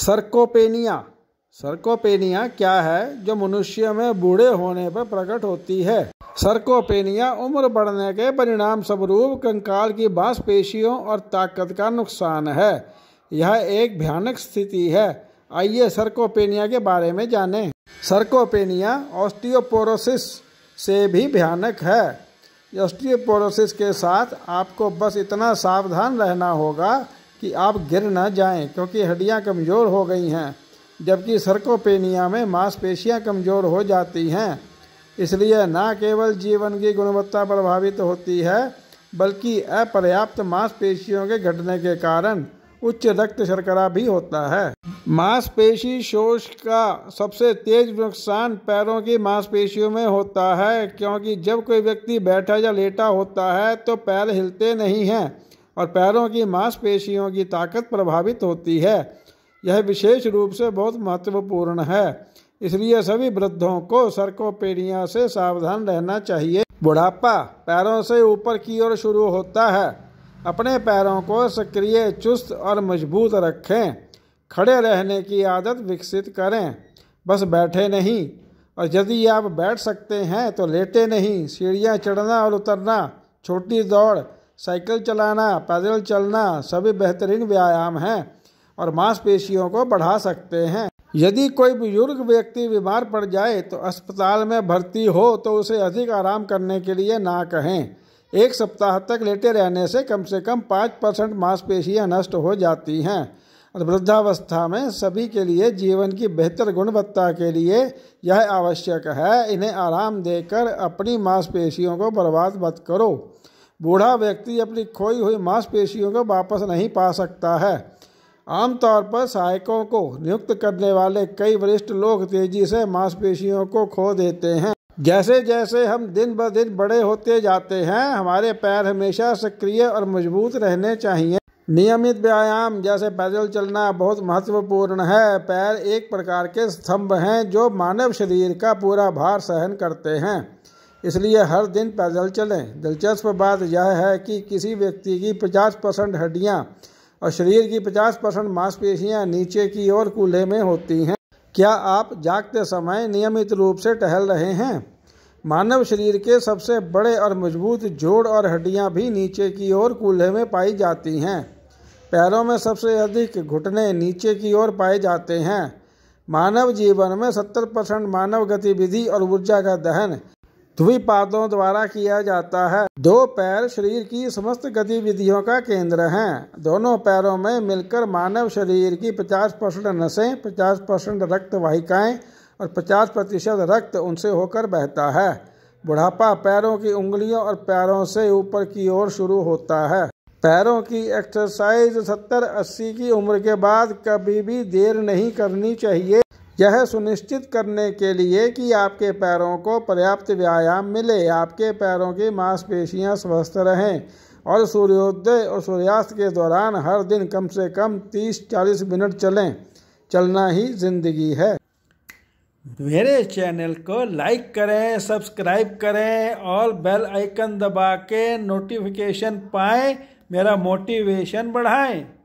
सर्कोपेनिया सर्कोपेनिया क्या है जो मनुष्य में बूढ़े होने पर प्रकट होती है सर्कोपेनिया उम्र बढ़ने के परिणाम स्वरूप कंकाल की मांसपेशियों और ताकत का नुकसान है यह एक भयानक स्थिति है आइए सर्कोपेनिया के बारे में जानें। सर्कोपेनिया ऑस्टियोपोरोसिस से भी भयानक है ऑस्टियोपोरोसिस के साथ आपको बस इतना सावधान रहना होगा कि आप गिर न जाएं क्योंकि हड्डियां कमज़ोर हो गई हैं जबकि सरकोपेनिया में मांसपेशियां कमज़ोर हो जाती हैं इसलिए न केवल जीवन की गुणवत्ता प्रभावित होती है बल्कि अपर्याप्त मांसपेशियों के घटने के कारण उच्च रक्त शर्करा भी होता है मांसपेशी शोष का सबसे तेज नुकसान पैरों की मांसपेशियों में होता है क्योंकि जब कोई व्यक्ति बैठा या लेटा होता है तो पैर हिलते नहीं हैं और पैरों की मांसपेशियों की ताकत प्रभावित होती है यह विशेष रूप से बहुत महत्वपूर्ण है इसलिए सभी वृद्धों को सरकोपेडिया से सावधान रहना चाहिए बुढ़ापा पैरों से ऊपर की ओर शुरू होता है अपने पैरों को सक्रिय चुस्त और मजबूत रखें खड़े रहने की आदत विकसित करें बस बैठे नहीं और यदि आप बैठ सकते हैं तो लेटे नहीं सीढ़ियाँ चढ़ना और उतरना छोटी दौड़ साइकिल चलाना पैदल चलना सभी बेहतरीन व्यायाम हैं और मांसपेशियों को बढ़ा सकते हैं यदि कोई बुजुर्ग व्यक्ति बीमार पड़ जाए तो अस्पताल में भर्ती हो तो उसे अधिक आराम करने के लिए ना कहें एक सप्ताह तक लेटे रहने से कम से कम पाँच परसेंट मांसपेशियाँ नष्ट हो जाती हैं और वृद्धावस्था में सभी के लिए जीवन की बेहतर गुणवत्ता के लिए यह आवश्यक है इन्हें आराम देकर अपनी मांसपेशियों को बर्बाद मत करो बूढ़ा व्यक्ति अपनी खोई हुई मांसपेशियों को वापस नहीं पा सकता है आमतौर पर सहायकों को नियुक्त करने वाले कई वरिष्ठ लोग तेजी से मांसपेशियों को खो देते हैं जैसे जैसे हम दिन ब दिन बड़े होते जाते हैं हमारे पैर हमेशा सक्रिय और मजबूत रहने चाहिए नियमित व्यायाम जैसे पैदल चलना बहुत महत्वपूर्ण है पैर एक प्रकार के स्तंभ हैं जो मानव शरीर का पूरा भार सहन करते हैं इसलिए हर दिन पैदल चलें दिलचस्प बात यह है कि किसी व्यक्ति की 50 परसेंट हड्डियाँ और शरीर की 50 परसेंट मांसपेशियाँ नीचे की ओर कूल्हे में होती हैं क्या आप जागते समय नियमित रूप से टहल रहे हैं मानव शरीर के सबसे बड़े और मजबूत जोड़ और हड्डियाँ भी नीचे की ओर कूल्हे में पाई जाती हैं पैरों में सबसे अधिक घुटने नीचे की ओर पाए जाते हैं मानव जीवन में 70 परसेंट मानव गतिविधि और ऊर्जा का दहन द्विपादों द्वारा किया जाता है दो पैर शरीर की समस्त गतिविधियों का केंद्र हैं। दोनों पैरों में मिलकर मानव शरीर की 50 परसेंट नसें 50 परसेंट रक्त वाहिकाएं और 50 प्रतिशत रक्त उनसे होकर बहता है बुढ़ापा पैरों की उंगलियों और पैरों से ऊपर की ओर शुरू होता है पैरों की एक्सरसाइज 70-80 की उम्र के बाद कभी भी देर नहीं करनी चाहिए यह सुनिश्चित करने के लिए कि आपके पैरों को पर्याप्त व्यायाम मिले आपके पैरों की मांसपेशियां स्वस्थ रहें और सूर्योदय और सूर्यास्त के दौरान हर दिन कम से कम 30-40 मिनट चलें चलना ही जिंदगी है मेरे चैनल को लाइक करें सब्सक्राइब करें और बेल आइकन दबा के नोटिफिकेशन पाएं मेरा मोटिवेशन बढ़ाएं